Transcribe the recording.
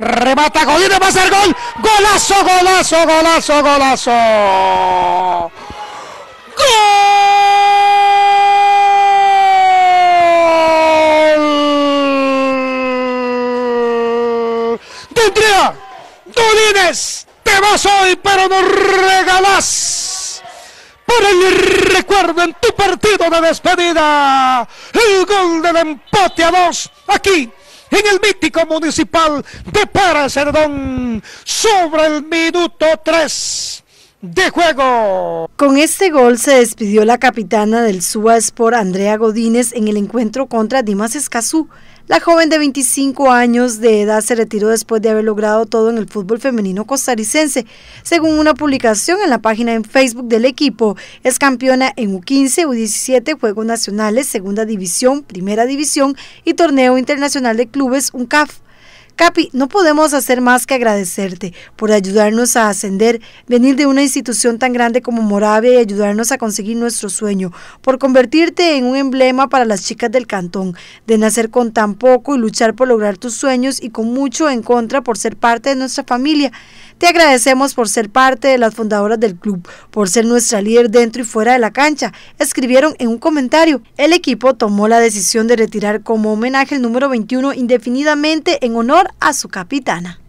remata Golines, va a ser gol, golazo, golazo, golazo, golazo. ¡Gol! Tendría Godínez, te vas hoy, pero no regalás. Por el recuerdo en tu partido de despedida, el gol del empate a dos aquí en el mítico municipal de Para Cerdón sobre el minuto 3 de juego. Con este gol se despidió la capitana del SUA Sport, Andrea Godínez, en el encuentro contra Dimas Escazú. La joven de 25 años de edad se retiró después de haber logrado todo en el fútbol femenino costarricense. Según una publicación en la página en Facebook del equipo, es campeona en U15, U17, Juegos Nacionales, Segunda División, Primera División y Torneo Internacional de Clubes, UNCAF. Capi, no podemos hacer más que agradecerte por ayudarnos a ascender, venir de una institución tan grande como Moravia y ayudarnos a conseguir nuestro sueño, por convertirte en un emblema para las chicas del cantón, de nacer con tan poco y luchar por lograr tus sueños y con mucho en contra por ser parte de nuestra familia. Te agradecemos por ser parte de las fundadoras del club, por ser nuestra líder dentro y fuera de la cancha, escribieron en un comentario. El equipo tomó la decisión de retirar como homenaje el número 21 indefinidamente en honor a su capitana.